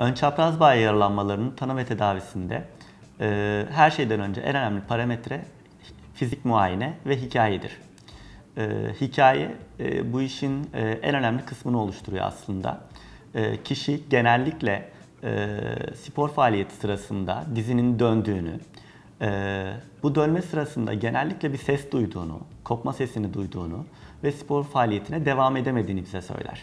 Ön çapraz bağ yaralanmalarının tanı ve tedavisinde e, her şeyden önce en önemli parametre fizik muayene ve hikayedir. E, hikaye e, bu işin e, en önemli kısmını oluşturuyor aslında. E, kişi genellikle e, spor faaliyeti sırasında dizinin döndüğünü, e, bu dönme sırasında genellikle bir ses duyduğunu, kopma sesini duyduğunu ve spor faaliyetine devam edemediğini bize söyler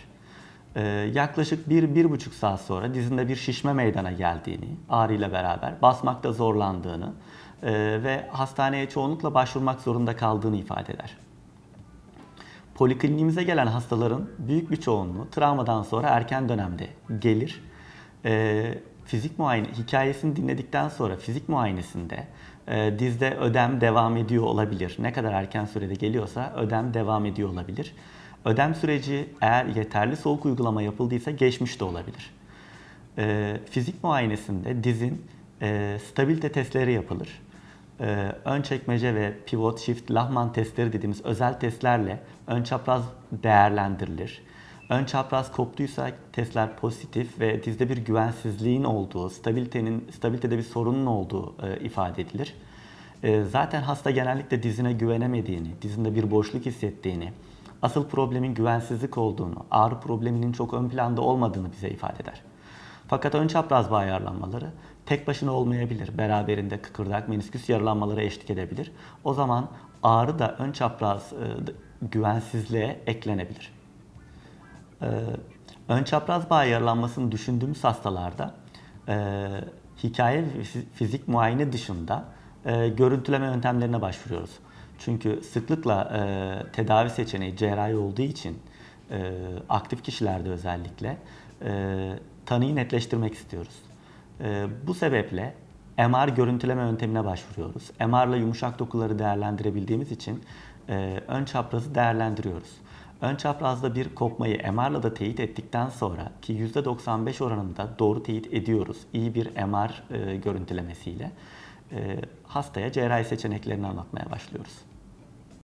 e, yaklaşık 1-1,5 saat sonra dizinde bir şişme meydana geldiğini, ağrıyla beraber basmakta zorlandığını e, ve hastaneye çoğunlukla başvurmak zorunda kaldığını ifade eder. Polikliniğimize gelen hastaların büyük bir çoğunluğu travmadan sonra erken dönemde gelir. E, fizik muayene hikayesini dinledikten sonra fizik muayenesinde e, dizde ödem devam ediyor olabilir. Ne kadar erken sürede geliyorsa ödem devam ediyor olabilir. Ödem süreci eğer yeterli soğuk uygulama yapıldıysa geçmiş de olabilir. E, fizik muayenesinde dizin e, stabilite testleri yapılır. E, ön çekmece ve pivot, shift, Lahman testleri dediğimiz özel testlerle ön çapraz değerlendirilir. Ön çapraz koptuysa testler pozitif ve dizde bir güvensizliğin olduğu, stabilitenin stabilitede bir sorunun olduğu e, ifade edilir. E, zaten hasta genellikle dizine güvenemediğini, dizinde bir boşluk hissettiğini, asıl problemin güvensizlik olduğunu, ağrı probleminin çok ön planda olmadığını bize ifade eder. Fakat ön çapraz bağ ayarlanmaları tek başına olmayabilir. Beraberinde kıkırdak, menisküs yaralanmaları eşlik edebilir. O zaman ağrı da ön çapraz e, güvensizliğe eklenebilir. E, ön çapraz bağ yaralanmasını düşündüğümüz hastalarda e, hikaye fizik muayene dışında e, görüntüleme yöntemlerine başvuruyoruz. Çünkü sıklıkla e, tedavi seçeneği cerrahi olduğu için e, aktif kişilerde özellikle e, tanıyı netleştirmek istiyoruz. E, bu sebeple MR görüntüleme yöntemine başvuruyoruz. MR ile yumuşak dokuları değerlendirebildiğimiz için e, ön çaprazı değerlendiriyoruz. Ön çaprazda bir kopmayı ile de teyit ettikten sonra ki %95 oranında doğru teyit ediyoruz iyi bir MR e, görüntülemesiyle e, hastaya cerrahi seçeneklerini anlatmaya başlıyoruz.